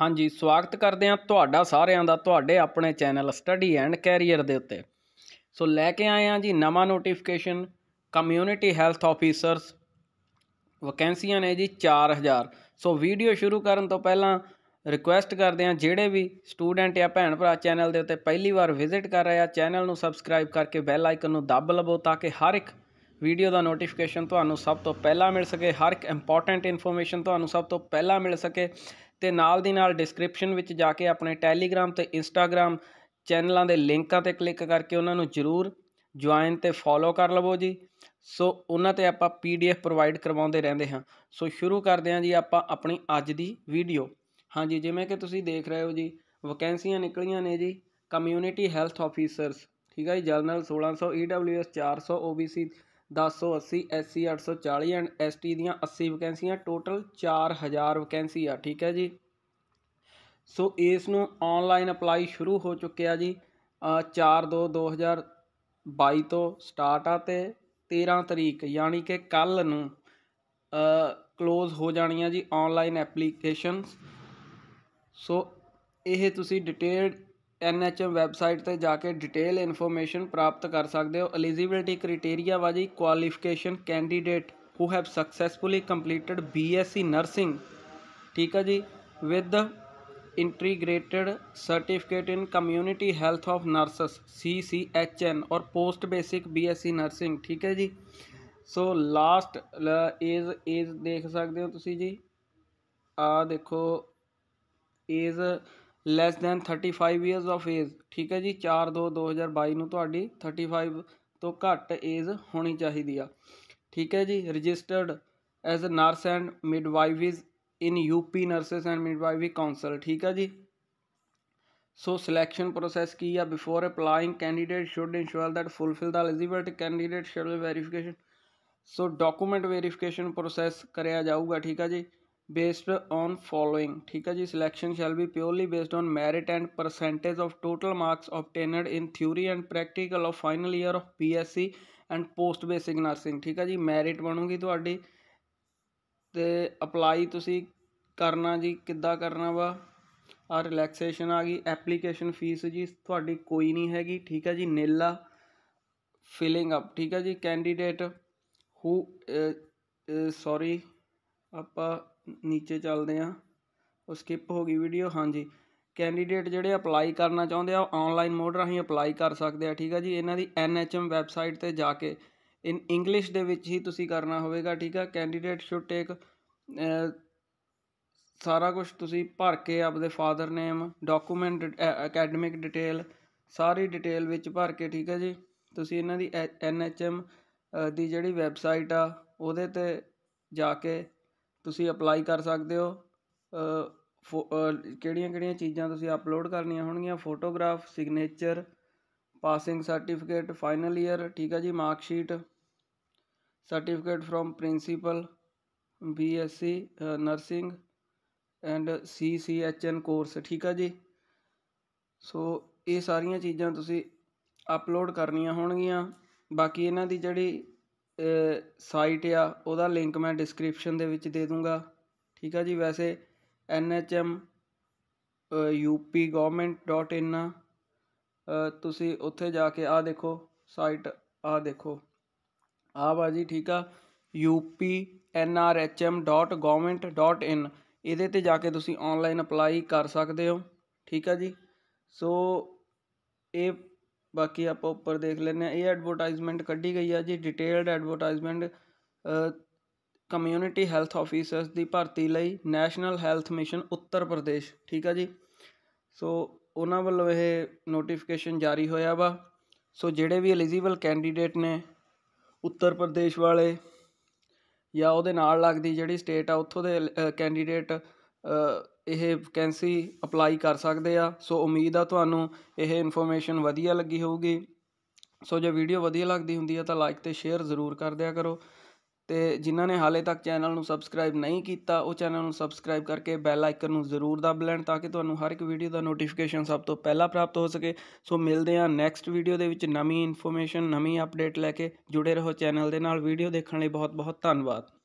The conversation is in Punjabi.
ਹਾਂਜੀ ਸਵਾਗਤ ਕਰਦੇ ਹਾਂ ਤੁਹਾਡਾ ਸਾਰਿਆਂ ਦਾ ਤੁਹਾਡੇ ਆਪਣੇ ਚੈਨਲ ਸਟੱਡੀ ਐਂਡ ਕੈਰੀਅਰ ਦੇ ਉੱਤੇ ਸੋ ਲੈ ਕੇ ਆਏ ਹਾਂ ਜੀ ਨਵਾਂ ਨੋਟੀਫਿਕੇਸ਼ਨ ਕਮਿਊਨਿਟੀ ਹੈਲਥ ਆਫੀਸਰਸ ਵੈਕੈਂਸੀਆਂ ਨੇ ਜੀ 4000 ਸੋ ਵੀਡੀਓ ਸ਼ੁਰੂ ਕਰਨ ਤੋਂ ਪਹਿਲਾਂ ਰਿਕੁਐਸਟ ਕਰਦੇ ਹਾਂ ਜਿਹੜੇ ਵੀ ਸਟੂਡੈਂਟ ਜਾਂ ਭੈਣ ਭਰਾ ਚੈਨਲ ਦੇ ਉੱਤੇ ਪਹਿਲੀ ਵਾਰ ਵਿਜ਼ਿਟ ਕਰ ਰਹੇ ਆ ਚੈਨਲ ਨੂੰ ਸਬਸਕ੍ਰਾਈਬ ਕਰਕੇ ਬੈਲ ਆਈਕਨ ਨੂੰ ਦੱਬ ਲਵੋ ਤਾਂ ਕਿ ਹਰ ਇੱਕ ਵੀਡੀਓ ਦਾ ਨੋਟੀਫਿਕੇਸ਼ਨ ਤੁਹਾਨੂੰ ਸਭ ਤੋਂ ਪਹਿਲਾਂ ਮਿਲ ਸਕੇ ਹਰ ਇੱਕ ਇੰਪੋਰਟੈਂਟ ਇਨਫੋਰਮੇਸ਼ਨ ਤੁਹਾਨੂੰ ਸਭ ਤੋਂ ਪਹਿਲਾਂ ਮਿਲ ਸਕੇ ਤੇ ਨਾਲ ਦੀ ਨਾਲ ਡਿਸਕ੍ਰਿਪਸ਼ਨ ਵਿੱਚ ਜਾ ਕੇ ਆਪਣੇ ਟੈਲੀਗ੍ਰਾਮ ਤੇ ਇੰਸਟਾਗ੍ਰਾਮ ਚੈਨਲਾਂ ਦੇ ਲਿੰਕਾਂ ਤੇ ਕਲਿੱਕ ਕਰਕੇ ਉਹਨਾਂ ਨੂੰ ਜ਼ਰੂਰ ਜੁਆਇਨ ਤੇ ਫੋਲੋ ਕਰ ਲਵੋ ਜੀ ਸੋ ਉਹਨਾਂ ਤੇ ਆਪਾਂ ਪੀਡੀਐਫ ਪ੍ਰੋਵਾਈਡ ਕਰਵਾਉਂਦੇ ਰਹਿੰਦੇ ਹਾਂ ਸੋ ਸ਼ੁਰੂ ਕਰਦੇ ਹਾਂ ਜੀ ਆਪਾਂ ਆਪਣੀ ਅੱਜ ਦੀ ਵੀਡੀਓ ਹਾਂਜੀ ਜਿਵੇਂ ਕਿ ਤੁਸੀਂ ਦੇਖ ਰਹੇ ਹੋ ਜੀ ਵੈਕੈਂਸੀਆਂ ਨਿਕਲੀਆਂ ਨੇ ਜੀ ਕਮਿਊਨਿਟੀ ਹੈਲਥ ਆਫੀਸਰਸ ਠੀਕ ਹੈ ਜੀ general 1600 EWS 400 OBC 1080 SC 840 and ST ਦੀਆਂ 80 ਵੈਕੈਂਸੀਆਂ ਟੋਟਲ 4000 ਵੈਕੈਂਸੀ ਆ ਠੀਕ ਹੈ ਜੀ ਸੋ ਇਸ ਨੂੰ ਆਨਲਾਈਨ ਅਪਲਾਈ ਸ਼ੁਰੂ ਹੋ ਚੁੱਕਿਆ ਜੀ 4 2 2022 ਤੋਂ ਸਟਾਰਟ ਆ ਤੇ 13 ਤਰੀਕ ਯਾਨੀ ਕਿ ਕੱਲ ਨੂੰ ਕਲੋਜ਼ ਹੋ ਜਾਣੀਆਂ ਜੀ ਆਨਲਾਈਨ ਐਪਲੀਕੇਸ਼ਨਸ ਸੋ ਇਹ ਤੁਸੀਂ detailed N H M website पर जाके डिटेल इन्फोरमेन प्राप्त कर सकते हो एलिजिबिलिटी क्रिटेरिया वाजी qualification candidate who have successfully completed B S C nursing ठीक है जी with integrated certificate in community health of nurses C C H N और post basic B S C nursing ठीक है जी सो लास्ट एज एज देख सकते हो तुम जी आ देखो age less than 35 years of age ਠੀਕ ਹੈ ਜੀ 4 2 2022 ਨੂੰ ਤੁਹਾਡੀ 35 ਤੋਂ ਘੱਟ ਏਜ ਹੋਣੀ ਚਾਹੀਦੀ ਆ ਠੀਕ ਹੈ ਜੀ registered as a nurse and midwives in UP nurses and midwives council ਠੀਕ ਹੈ ਜੀ ਸੋ ਸਿਲੈਕਸ਼ਨ ਪ੍ਰੋਸੈਸ ਕੀ ਆ before applying candidate should ensure that fulfil the eligibility candidate should verification so document verification process ਕਰਿਆ ਜਾਊਗਾ ਠੀਕ ਹੈ ਜੀ ਬੇਸਡ ਔਨ ਫੋਲੋਇੰਗ ਠੀਕ ਹੈ ਜੀ selection shall be purely based on merit and percentage of total marks obtained in theory and practical of final year of BSc and post basic nursing ਠੀਕ ਹੈ ਜੀ ਮੈਰਿਟ ਬਣੂਗੀ ਤੁਹਾਡੀ ਤੇ ਅਪਲਾਈ ਤੁਸੀਂ ਕਰਨਾ ਜੀ ਕਿੱਦਾਂ ਕਰਨਾ ਵਾ ਆ ਰਿਲੈਕਸੇਸ਼ਨ ਆ ਗਈ ਐਪਲੀਕੇਸ਼ਨ ਫੀਸ ਜੀ ਤੁਹਾਡੀ ਕੋਈ ਨਹੀਂ ਹੈਗੀ ਠੀਕ ਹੈ ਜੀ ਨੀਲਾ ਫਿਲਿੰਗ ਅਪ ਠੀਕ ਹੈ ਜੀ ਕੈਂਡੀਡੇਟ ਹੂ ਸੌਰੀ ਆਪਾਂ ਨੀਚੇ ਚੱਲਦੇ ਆ ਉਹ ਸਕਿਪ ਹੋ ਗਈ ਵੀਡੀਓ ਹਾਂਜੀ ਕੈਂਡੀਡੇਟ ਜਿਹੜੇ ਅਪਲਾਈ ਕਰਨਾ ਚਾਹੁੰਦੇ ਆ ਆਨਲਾਈਨ ਮੋਡ ਰਾਹੀਂ ਅਪਲਾਈ ਕਰ ਸਕਦੇ ਆ ਠੀਕ ਆ ਜੀ ਇਹਨਾਂ ਦੀ ਐਨਐਚਐਮ ਵੈਬਸਾਈਟ ਤੇ ਜਾ ਕੇ ਇਨ ਇੰਗਲਿਸ਼ ਦੇ ਵਿੱਚ ਹੀ ਤੁਸੀਂ ਕਰਨਾ ਹੋਵੇਗਾ ਠੀਕ ਆ ਕੈਂਡੀਡੇਟ ਸ਼ੁੱਡ ਟੇਕ ਸਾਰਾ ਕੁਝ ਤੁਸੀਂ ਭਰ ਕੇ ਆਪਦੇ father name document academic detail ਸਾਰੀ ਡਿਟੇਲ ਵਿੱਚ ਭਰ ਕੇ ਠੀਕ ਆ ਜੀ ਤੁਸੀਂ ਇਹਨਾਂ ਦੀ ਐਨਐਚਐਮ ਦੀ ਜਿਹੜੀ ਵੈਬਸਾਈਟ ਆ ਉਹਦੇ ਤੇ ਜਾ ਕੇ ਤੁਸੀਂ ਅਪਲਾਈ ਕਰ ਸਕਦੇ ਹੋ ਕਿਹੜੀਆਂ ਕਿਹੜੀਆਂ ਚੀਜ਼ਾਂ ਤੁਸੀਂ ਅਪਲੋਡ ਕਰਨੀਆਂ ਹੋਣਗੀਆਂ photograph signature passing certificate final year ਠੀਕ ਹੈ ਜੀ mark sheet certificate from principal BSc nursing and CCHN course ਠੀਕ ਹੈ ਜੀ ਸੋ ਇਹ ਸਾਰੀਆਂ ਚੀਜ਼ਾਂ ਤੁਸੀਂ ਅਪਲੋਡ ਕਰਨੀਆਂ ਹੋਣਗੀਆਂ ਬਾਕੀ ਇਹਨਾਂ ਦੀ ਜਿਹੜੀ ਸਾਈਟ ਆ ਉਹਦਾ ਲਿੰਕ ਮੈਂ ਡਿਸਕ੍ਰਿਪਸ਼ਨ ਦੇ ਵਿੱਚ ਦੇ ਦੂੰਗਾ ਠੀਕ ਆ ਜੀ ਵੈਸੇ ਐਨ ਐਚ ਐਮ ਤੁਸੀਂ ਉੱਥੇ ਜਾ ਕੇ ਆ ਦੇਖੋ ਸਾਈਟ ਆ ਦੇਖੋ ਆ ਬਾਜੀ ਠੀਕ ਆ upnrhm.government.in ਇਹਦੇ ਤੇ ਜਾ ਕੇ ਤੁਸੀਂ ਆਨਲਾਈਨ ਅਪਲਾਈ ਕਰ ਸਕਦੇ ਹੋ ਠੀਕ ਆ ਜੀ ਸੋ ਇਹ ਬਾਕੀ ਆਪਾਂ ਉੱਪਰ ਦੇਖ ਲੈਂਦੇ ਆ ਇਹ ਐਡਵਰਟਾਈਜ਼ਮੈਂਟ ਕੱਢੀ ਗਈ ਆ ਜੀ detailed advertisement community health officers ਦੀ ਭਰਤੀ ਲਈ ਨੈਸ਼ਨਲ ਹੈਲਥ ਮਿਸ਼ਨ ਉੱਤਰ ਪ੍ਰਦੇਸ਼ ਠੀਕ ਆ ਜੀ ਸੋ ਉਹਨਾਂ ਵੱਲੋਂ ਇਹ ਨੋਟੀਫਿਕੇਸ਼ਨ ਜਾਰੀ ਹੋਇਆ ਵਾ ਸੋ ਜਿਹੜੇ ਵੀ ਐਲੀਜੀਬਲ ਕੈਂਡੀਡੇਟ ਨੇ ਉੱਤਰ ਪ੍ਰਦੇਸ਼ ਵਾਲੇ ਜਾਂ ਉਹਦੇ ਨਾਲ ਲੱਗਦੀ ਜਿਹੜੀ ਸਟੇਟ ਆ ਉੱਥੋਂ ਦੇ ਕੈਂਡੀਡੇਟ ਇਹ ਵੈਕੈਂਸੀ ਅਪਲਾਈ ਕਰ ਸਕਦੇ ਆ ਸੋ ਉਮੀਦ ਆ ਤੁਹਾਨੂੰ ਇਹ ਇਨਫੋਰਮੇਸ਼ਨ ਵਧੀਆ ਲੱਗੀ ਹੋਊਗੀ ਸੋ ਜੇ ਵੀਡੀਓ ਵਧੀਆ ਲੱਗਦੀ ਹੁੰਦੀ ਆ ਤਾਂ ਲਾਈਕ ਤੇ ਸ਼ੇਅਰ ਜ਼ਰੂਰ ਕਰ ਦਿਆ ਕਰੋ ਤੇ ਜਿਨ੍ਹਾਂ ਨੇ ਹਾਲੇ ਤੱਕ ਚੈਨਲ ਨੂੰ ਸਬਸਕ੍ਰਾਈਬ ਨਹੀਂ ਕੀਤਾ ਉਹ ਚੈਨਲ ਨੂੰ ਸਬਸਕ੍ਰਾਈਬ ਕਰਕੇ ਬੈਲ ਆਈਕਨ ਨੂੰ ਜ਼ਰੂਰ ਦਬ ਲੈਣ ਤਾਂ ਕਿ ਤੁਹਾਨੂੰ ਹਰ ਇੱਕ ਵੀਡੀਓ ਦਾ ਨੋਟੀਫਿਕੇਸ਼ਨ ਸਭ ਤੋਂ ਪਹਿਲਾਂ ਪ੍ਰਾਪਤ ਹੋ ਸਕੇ ਸੋ ਮਿਲਦੇ ਆ ਨੈਕਸਟ ਵੀਡੀਓ ਦੇ ਵਿੱਚ ਨਵੀਂ ਇਨਫੋਰਮੇਸ਼ਨ ਨਵੀਂ ਅਪਡੇਟ ਲੈ ਕੇ ਜੁੜੇ ਰਹੋ ਚੈਨਲ ਦੇ ਨਾਲ ਵੀਡੀਓ ਦੇਖਣ ਲਈ ਬਹੁਤ ਬਹੁਤ ਧੰਨਵਾਦ